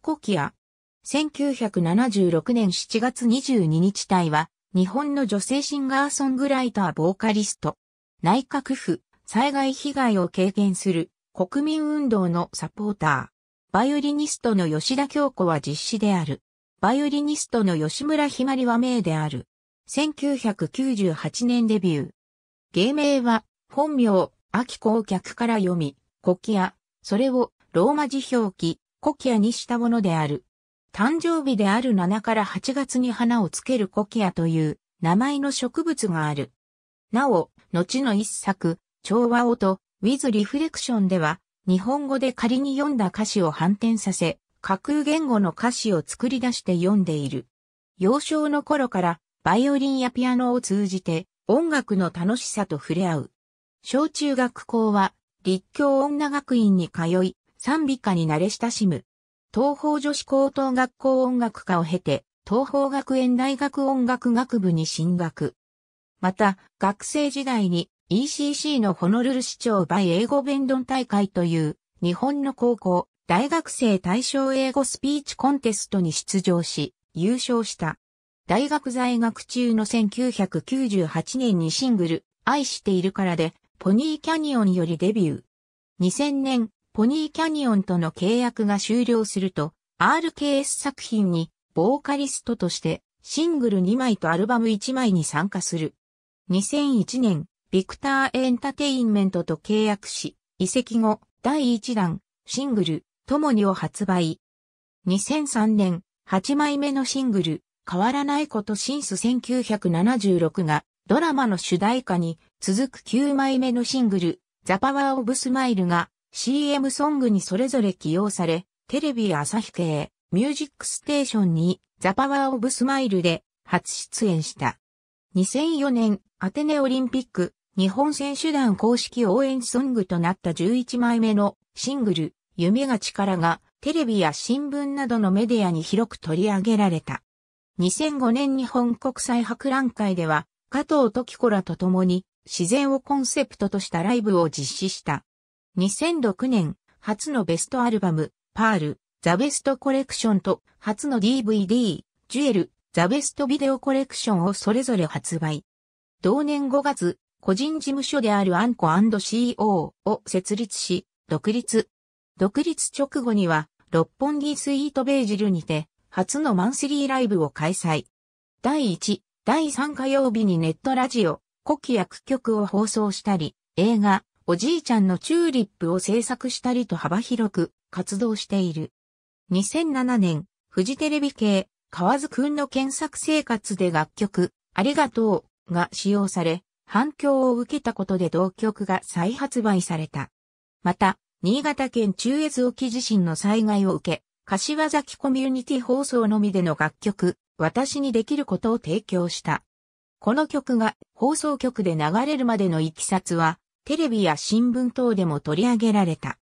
コキア。1976年7月22日隊は、日本の女性シンガーソングライターボーカリスト。内閣府、災害被害を経験する国民運動のサポーター。バイオリニストの吉田京子は実施である。バイオリニストの吉村ひまりは名である。1998年デビュー。芸名は、本名、秋光客から読み、コキア、それをローマ字表記、コキアにしたものである。誕生日である7から8月に花をつけるコキアという名前の植物がある。なお、後の一作、調和音、with reflection では、日本語で仮に読んだ歌詞を反転させ、架空言語の歌詞を作り出して読んでいる。幼少の頃からバイオリンやピアノを通じて音楽の楽しさと触れ合う。小中学校は立教女学院に通い、賛美歌に慣れ親しむ。東方女子高等学校音楽科を経て、東方学園大学音楽学部に進学。また、学生時代に ECC のホノルル市長バイ英語弁論大会という日本の高校、大学生対象英語スピーチコンテストに出場し、優勝した。大学在学中の1998年にシングル、愛しているからで、ポニーキャニオンよりデビュー。2000年、ポニーキャニオンとの契約が終了すると、RKS 作品にボーカリストとしてシングル2枚とアルバム1枚に参加する。2001年、ビクターエンタテインメントと契約し、移籍後、第1弾、シングル、ともにを発売。2003年、8枚目のシングル、変わらないことシンス1976が、ドラマの主題歌に、続く9枚目のシングル、ザ・パワー・オブ・スマイルが、CM ソングにそれぞれ起用され、テレビ朝日系、ミュージックステーションに、ザ・パワー・オブ・スマイルで初出演した。2004年、アテネオリンピック、日本選手団公式応援ソングとなった11枚目のシングル、夢が力が、テレビや新聞などのメディアに広く取り上げられた。2005年日本国際博覧会では、加藤時子らと共に、自然をコンセプトとしたライブを実施した。2006年、初のベストアルバム、パール、ザ・ベストコレクションと、初の DVD、ジュエル、ザ・ベストビデオコレクションをそれぞれ発売。同年5月、個人事務所であるアンコ &CO を設立し、独立。独立直後には、六本木スイートベージルにて、初のマンスリーライブを開催。第1、第3火曜日にネットラジオ、古希薬局を放送したり、映画、おじいちゃんのチューリップを制作したりと幅広く活動している。2007年、フジテレビ系、河津くんの検索生活で楽曲、ありがとうが使用され、反響を受けたことで同曲が再発売された。また、新潟県中越沖地震の災害を受け、柏崎コミュニティ放送のみでの楽曲、私にできることを提供した。この曲が放送局で流れるまでのいきさつは、テレビや新聞等でも取り上げられた。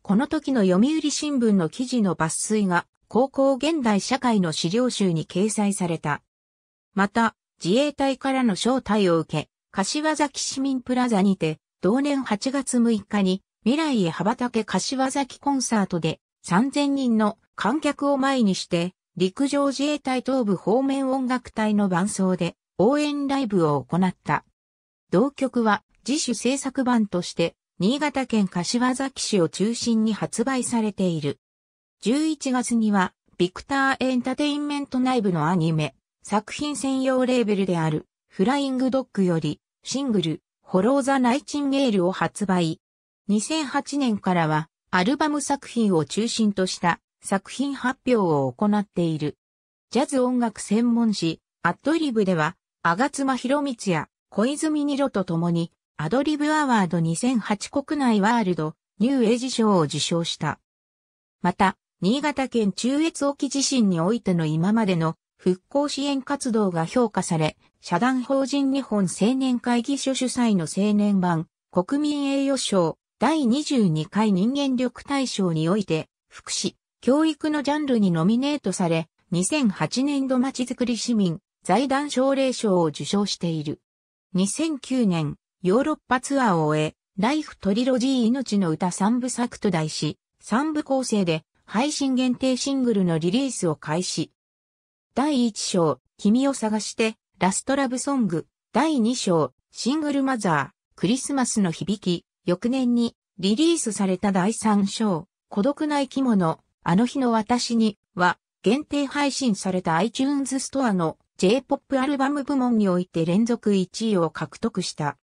この時の読売新聞の記事の抜粋が、高校現代社会の資料集に掲載された。また、自衛隊からの招待を受け、柏崎市民プラザにて、同年8月6日に、未来へ羽ばたけ柏崎コンサートで、3000人の観客を前にして、陸上自衛隊東部方面音楽隊の伴奏で、応援ライブを行った。同曲は、自主制作版として、新潟県柏崎市を中心に発売されている。11月には、ビクターエンタテインメント内部のアニメ、作品専用レーベルである、フライングドッグより、シングル、ホローザ・ナイチンゲールを発売。2008年からは、アルバム作品を中心とした作品発表を行っている。ジャズ音楽専門誌、アットリブでは、アガツマ・ヒロミツや小泉ニロと共に、アドリブアワード2008国内ワールドニューエイジ賞を受賞した。また、新潟県中越沖地震においての今までの復興支援活動が評価され、社団法人日本青年会議所主催の青年版国民栄誉賞第22回人間力大賞において福祉、教育のジャンルにノミネートされ、2008年度まちづくり市民財団奨励賞を受賞している。2009年、ヨーロッパツアーを終え、ライフトリロジー命の歌3部作と題し、3部構成で配信限定シングルのリリースを開始。第1章、君を探して、ラストラブソング。第2章、シングルマザー、クリスマスの響き。翌年にリリースされた第3章、孤独な生き物、あの日の私には、限定配信された iTunes ストアの J-POP アルバム部門において連続1位を獲得した。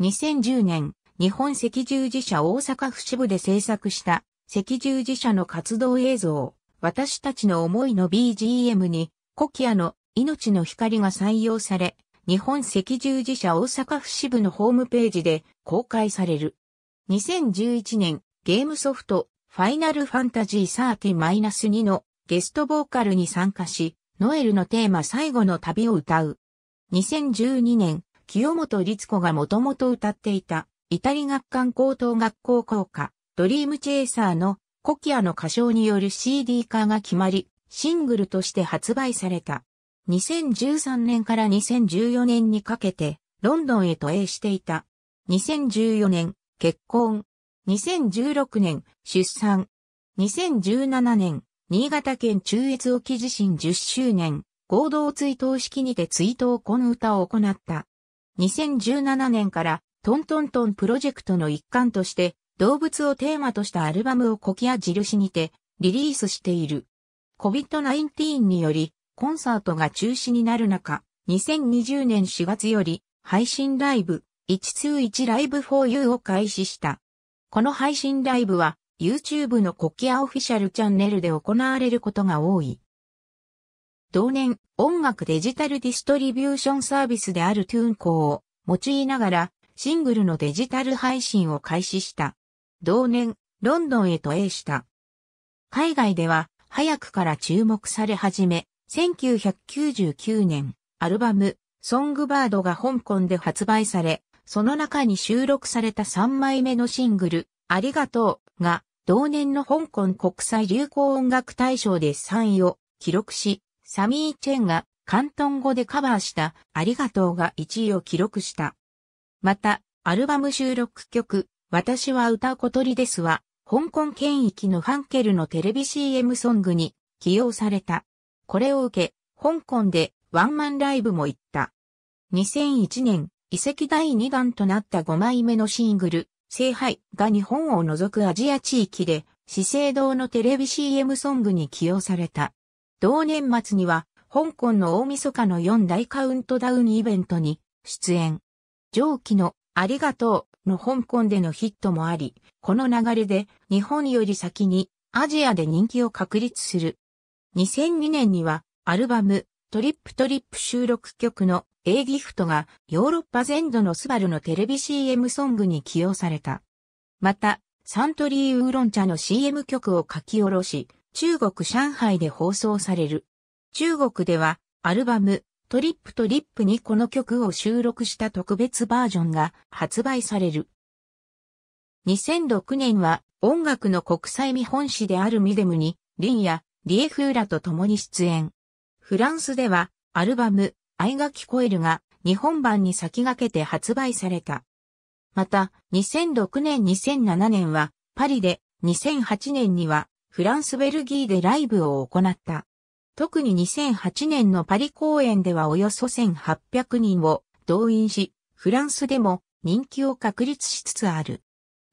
2010年、日本赤十字社大阪府支部で制作した赤十字社の活動映像、私たちの思いの BGM に、コキアの命の光が採用され、日本赤十字社大阪府支部のホームページで公開される。2011年、ゲームソフト、ファイナルファンタジー30-2のゲストボーカルに参加し、ノエルのテーマ最後の旅を歌う。2012年、清本律子がもともと歌っていた、イタリ学館高等学校校歌、ドリームチェイサーのコキアの歌唱による CD 化が決まり、シングルとして発売された。2013年から2014年にかけて、ロンドンへ渡英していた。2014年、結婚。2016年、出産。2017年、新潟県中越沖地震10周年、合同追悼式にて追悼この歌を行った。2017年からトントントンプロジェクトの一環として動物をテーマとしたアルバムをコキア印にてリリースしている。COVID-19 によりコンサートが中止になる中、2020年4月より配信ライブ121ライブ 4U を開始した。この配信ライブは YouTube のコキアオフィシャルチャンネルで行われることが多い。同年、音楽デジタルディストリビューションサービスであるトゥーンコを用いながら、シングルのデジタル配信を開始した。同年、ロンドンへと A した。海外では、早くから注目され始め、1999年、アルバム、ソングバードが香港で発売され、その中に収録された3枚目のシングル、ありがとうが、同年の香港国際流行音楽大賞で3位を記録し、サミー・チェンが関東語でカバーしたありがとうが1位を記録した。また、アルバム収録曲、私は歌う小鳥ですは、香港圏域のファンケルのテレビ CM ソングに起用された。これを受け、香港でワンマンライブも行った。2001年、遺跡第2弾となった5枚目のシングル、聖杯が日本を除くアジア地域で、資生堂のテレビ CM ソングに起用された。同年末には、香港の大晦日の4大カウントダウンイベントに出演。上記のありがとうの香港でのヒットもあり、この流れで日本より先にアジアで人気を確立する。2002年にはアルバムトリップトリップ収録曲の A ギフトがヨーロッパ全土のスバルのテレビ CM ソングに起用された。また、サントリーウーロン茶の CM 曲を書き下ろし、中国上海で放送される。中国ではアルバムトリップトリップにこの曲を収録した特別バージョンが発売される。2006年は音楽の国際見本誌であるミデムにリンやリエフーラと共に出演。フランスではアルバム愛が聞こえるが日本版に先駆けて発売された。また2006年2007年はパリで2008年にはフランス・ベルギーでライブを行った。特に2008年のパリ公演ではおよそ1800人を動員し、フランスでも人気を確立しつつある。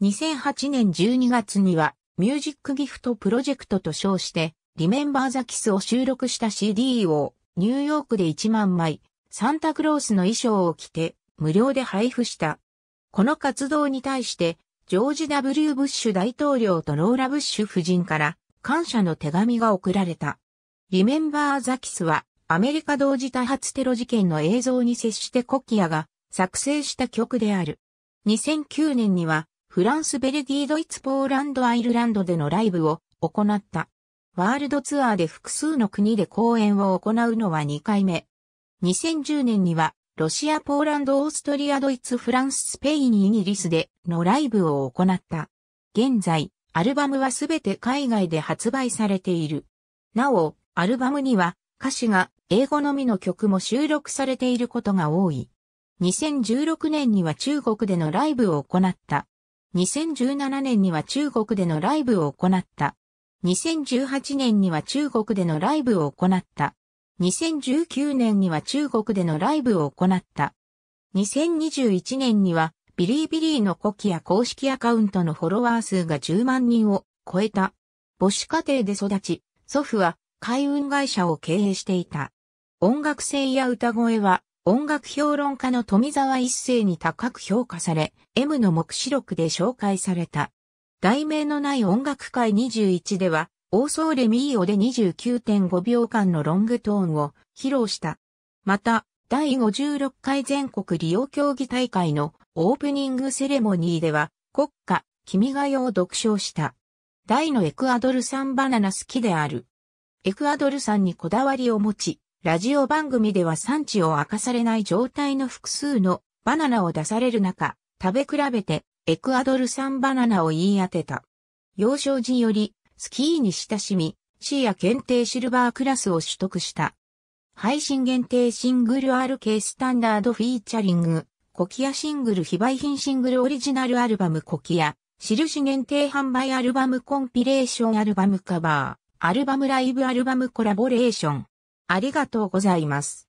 2008年12月にはミュージックギフトプロジェクトと称して、リメンバーザキスを収録した CD をニューヨークで1万枚、サンタクロースの衣装を着て無料で配布した。この活動に対してジョージ・ W・ ブッシュ大統領とローラ・ブッシュ夫人から感謝の手紙が送られた。リメンバー・ザ・キスはアメリカ同時多発テロ事件の映像に接してコキアが作成した曲である。2009年にはフランス、ベルギー、ドイツ、ポーランド、アイルランドでのライブを行った。ワールドツアーで複数の国で公演を行うのは2回目。2010年にはロシア、ポーランド、オーストリア、ドイツ、フランス、スペイン、イギリスでのライブを行った。現在、アルバムはすべて海外で発売されている。なお、アルバムには歌詞が英語のみの曲も収録されていることが多い。2016年には中国でのライブを行った。2017年には中国でのライブを行った。2018年には中国でのライブを行った。2019年には中国でのライブを行った。2021年にはビリービリーの古希や公式アカウントのフォロワー数が10万人を超えた。母子家庭で育ち、祖父は海運会社を経営していた。音楽性や歌声は音楽評論家の富澤一世に高く評価され、M の目視録で紹介された。題名のない音楽会21では、オーソーレミーオで29.5秒間のロングトーンを披露した。また、第56回全国利用競技大会のオープニングセレモニーでは、国歌、君が代を独唱した。大のエクアドル産バナナ好きである。エクアドル産にこだわりを持ち、ラジオ番組では産地を明かされない状態の複数のバナナを出される中、食べ比べてエクアドル産バナナを言い当てた。幼少時よりスキーに親しみ、シーア検定シルバークラスを取得した。配信限定シングル RK スタンダードフィーチャリング、コキアシングル非売品シングルオリジナルアルバムコキア、印限定販売アルバムコンピレーションアルバムカバー、アルバムライブアルバムコラボレーション。ありがとうございます。